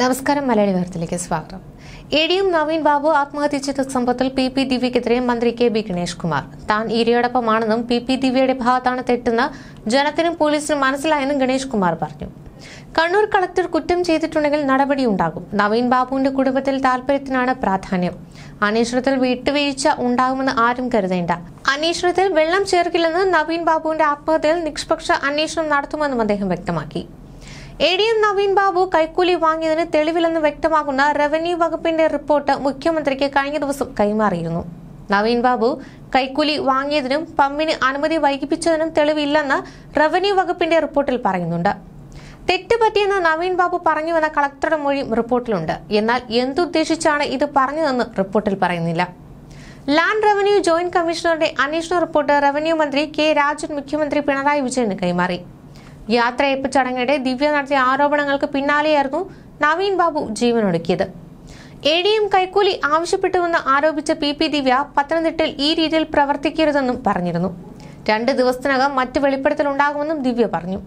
നമസ്കാരം മലയാളി വാർത്തയിലേക്ക് സ്വാഗതം എ നവീൻ ബാബു ആത്മഹത്യ ചെയ്ത സംഭവത്തിൽ പി പി ദിവ്യക്കെതിരെ മന്ത്രി കെ ബി ഗണേഷ് കുമാർ താൻ ഇരയോടൊപ്പമാണെന്നും പി പി ദിവ്യയുടെ ഭാഗത്താണ് തെറ്റെന്ന് ജനത്തിനും പോലീസിനും മനസ്സിലായെന്നും ഗണേഷ് കുമാർ പറഞ്ഞു കണ്ണൂർ കളക്ടർ കുറ്റം ചെയ്തിട്ടുണ്ടെങ്കിൽ നടപടിയുണ്ടാകും നവീൻ ബാബുവിന്റെ കുടുംബത്തിൽ താല്പര്യത്തിനാണ് പ്രാധാന്യം അന്വേഷണത്തിൽ വിട്ടുവീഴ്ച ഉണ്ടാകുമെന്ന് ആരും കരുതേണ്ട അന്വേഷണത്തിൽ വെള്ളം ചേർക്കില്ലെന്ന് നവീൻ ബാബുവിന്റെ ആത്മഹത്യയിൽ നിഷ്പക്ഷ അന്വേഷണം നടത്തുമെന്നും അദ്ദേഹം വ്യക്തമാക്കി A D M Naveen Babu കൈക്കൂലി വാങ്ങിയതിന് തെളിവില്ലെന്ന് വ്യക്തമാക്കുന്ന റവന്യൂ വകുപ്പിന്റെ റിപ്പോർട്ട് മുഖ്യമന്ത്രിക്ക് കഴിഞ്ഞ ദിവസം കൈമാറിയിരുന്നു നവീൻ ബാബു കൈക്കൂലി വാങ്ങിയതിനും പമ്പിന് അനുമതി വൈകിപ്പിച്ചതിനും തെളിവില്ലെന്ന് റവന്യൂ വകുപ്പിന്റെ റിപ്പോർട്ടിൽ പറയുന്നുണ്ട് തെറ്റ് പറ്റിയെന്ന് നവീൻ ബാബു പറഞ്ഞുവെന്ന കളക്ടറുടെ മൊഴി റിപ്പോർട്ടിലുണ്ട് എന്നാൽ എന്തുദ്ദേശിച്ചാണ് ഇത് പറഞ്ഞതെന്ന് റിപ്പോർട്ടിൽ പറയുന്നില്ല ലാൻഡ് റവന്യൂ ജോയിന്റ് കമ്മീഷണറുടെ അന്വേഷണ റിപ്പോർട്ട് റവന്യൂ മന്ത്രി കെ രാജൻ മുഖ്യമന്ത്രി പിണറായി വിജയന് കൈമാറി യാത്രയപ്പ് ചടങ്ങിടെ ദിവ്യ നടത്തിയ ആരോപണങ്ങൾക്ക് പിന്നാലെയായിരുന്നു നവീൻ ബാബു ജീവനൊടുക്കിയത് എ ഡി എം കൈക്കൂലി ആവശ്യപ്പെട്ടുവെന്ന് ആരോപിച്ച പി പി ദിവ്യ പത്തനംതിട്ടയിൽ ഈ രീതിയിൽ പ്രവർത്തിക്കരുതെന്നും പറഞ്ഞിരുന്നു രണ്ട് ദിവസത്തിനകം മറ്റ് വെളിപ്പെടുത്തൽ ഉണ്ടാകുമെന്നും ദിവ്യ പറഞ്ഞു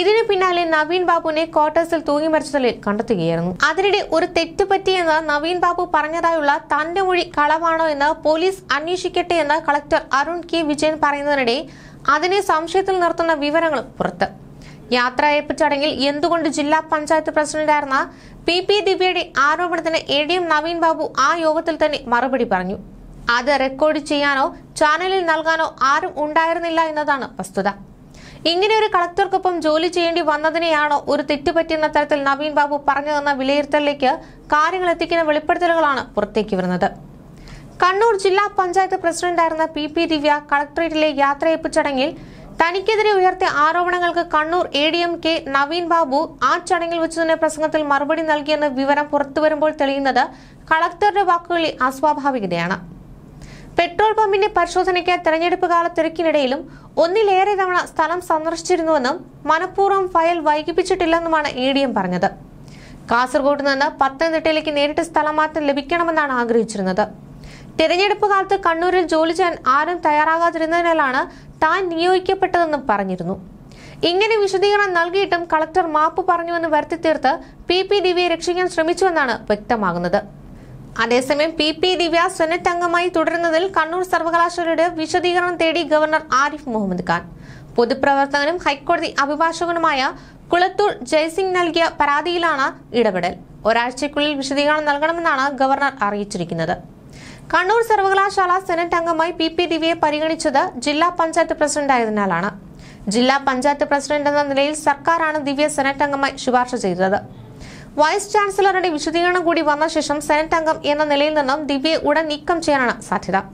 ഇതിനു പിന്നാലെ നവീൻ ബാബുവിനെ ക്വാർട്ടേഴ്സിൽ തൂങ്ങിമരിച്ച നിലയിൽ കണ്ടെത്തുകയായിരുന്നു അതിനിടെ ഒരു തെറ്റുപറ്റിയെന്ന് നവീൻ ബാബു പറഞ്ഞതായുള്ള തന്റെ മൊഴി കളവാണോ എന്ന് പോലീസ് അന്വേഷിക്കട്ടെ എന്ന് കളക്ടർ അരുൺ കെ വിജയൻ പറയുന്നതിനിടെ അതിനെ സംശയത്തിൽ നിർത്തുന്ന വിവരങ്ങളും പുറത്ത് യാത്രയപ്പ് ചടങ്ങിൽ എന്തുകൊണ്ട് ജില്ലാ പഞ്ചായത്ത് പ്രസിഡന്റായിരുന്ന പി പി ദിവ്യയുടെ ആരോപണത്തിന് A D M Naveen Babu ആ യോഗത്തിൽ തന്നെ മറുപടി പറഞ്ഞു അത് റെക്കോർഡ് ചെയ്യാനോ ചാനലിൽ നൽകാനോ ആരും ഉണ്ടായിരുന്നില്ല എന്നതാണ് വസ്തുത ഇങ്ങനെ ഒരു കളക്ടർക്കൊപ്പം ജോലി ചെയ്യേണ്ടി വന്നതിനെയാണോ ഒരു തെറ്റുപറ്റിയെന്ന തരത്തിൽ നവീൻ ബാബു പറഞ്ഞതെന്ന വിലയിരുത്തലിലേക്ക് കാര്യങ്ങൾ എത്തിക്കുന്ന വെളിപ്പെടുത്തലുകളാണ് പുറത്തേക്ക് വരുന്നത് കണ്ണൂർ ജില്ലാ പഞ്ചായത്ത് പ്രസിഡന്റായിരുന്ന പി പി ദിവ്യ കളക്ടറേറ്റിലെ യാത്രയപ്പ് ചടങ്ങിൽ തനിക്കെതിരെ ഉയർത്തിയ ആരോപണങ്ങൾക്ക് Kannur A D M K Naveen Babu ആ ചടങ്ങിൽ വെച്ച് തന്നെ പ്രസംഗത്തിൽ മറുപടി നൽകിയെന്ന വിവരം പുറത്തുവരുമ്പോൾ തെളിയുന്നത് കളക്ടറുടെ വാക്കുകളിൽ അസ്വാഭാവികതയാണ് പെട്രോൾ പമ്പിന്റെ പരിശോധനയ്ക്ക് തെരഞ്ഞെടുപ്പ് കാല തിരക്കിനിടയിലും ഒന്നിലേറെ തവണ സ്ഥലം സന്ദർശിച്ചിരുന്നുവെന്നും മനഃപൂർവ്വം ഫയൽ വൈകിപ്പിച്ചിട്ടില്ലെന്നുമാണ് എ ഡി എം പറഞ്ഞത് കാസർഗോഡ് നിന്ന് പത്തനംതിട്ടയിലേക്ക് നേരിട്ട് മാറ്റം ലഭിക്കണമെന്നാണ് ആഗ്രഹിച്ചിരുന്നത് തിരഞ്ഞെടുപ്പ് കാലത്ത് കണ്ണൂരിൽ ജോലി ചെയ്യാൻ ആരും തയ്യാറാകാതിരുന്നതിനാലാണ് താൻ നിയോഗിക്കപ്പെട്ടതെന്നും പറഞ്ഞിരുന്നു ഇങ്ങനെ വിശദീകരണം നൽകിയിട്ടും കളക്ടർ മാപ്പ് പറഞ്ഞുവെന്ന് തീർത്ത് പി പി ദിവ്യയെ രക്ഷിക്കാൻ ശ്രമിച്ചുവെന്നാണ് വ്യക്തമാകുന്നത് അതേസമയം പി പി ദിവ്യ സെനറ്റ് അംഗമായി തുടരുന്നതിൽ കണ്ണൂർ സർവകലാശാലയുടെ വിശദീകരണം തേടി ഗവർണർ ആരിഫ് മുഹമ്മദ് ഖാൻ പൊതുപ്രവർത്തകനും ഹൈക്കോടതി അഭിഭാഷകനുമായ കുളത്തൂർ ജയ്സിംഗ് നൽകിയ പരാതിയിലാണ് ഇടപെടൽ ഒരാഴ്ചയ്ക്കുള്ളിൽ വിശദീകരണം നൽകണമെന്നാണ് ഗവർണർ അറിയിച്ചിരിക്കുന്നത് കണ്ണൂർ സർവകലാശാല സെനറ്റ് അംഗമായി പി പി ദിവ്യയെ പരിഗണിച്ചത് ജില്ലാ പഞ്ചായത്ത് പ്രസിഡന്റായതിനാലാണ് ജില്ലാ പഞ്ചായത്ത് പ്രസിഡന്റ് എന്ന നിലയിൽ സർക്കാരാണ് ദിവ്യ സെനറ്റ് അംഗമായി ശുപാർശ ചെയ്തത് വൈസ് ചാൻസലറുടെ വിശദീകരണം കൂടി വന്ന ശേഷം സെനറ്റ് അംഗം എന്ന നിലയിൽ നിന്നും ദിവ്യയെ ഉടൻ നീക്കം ചെയ്യാനാണ് സാധ്യത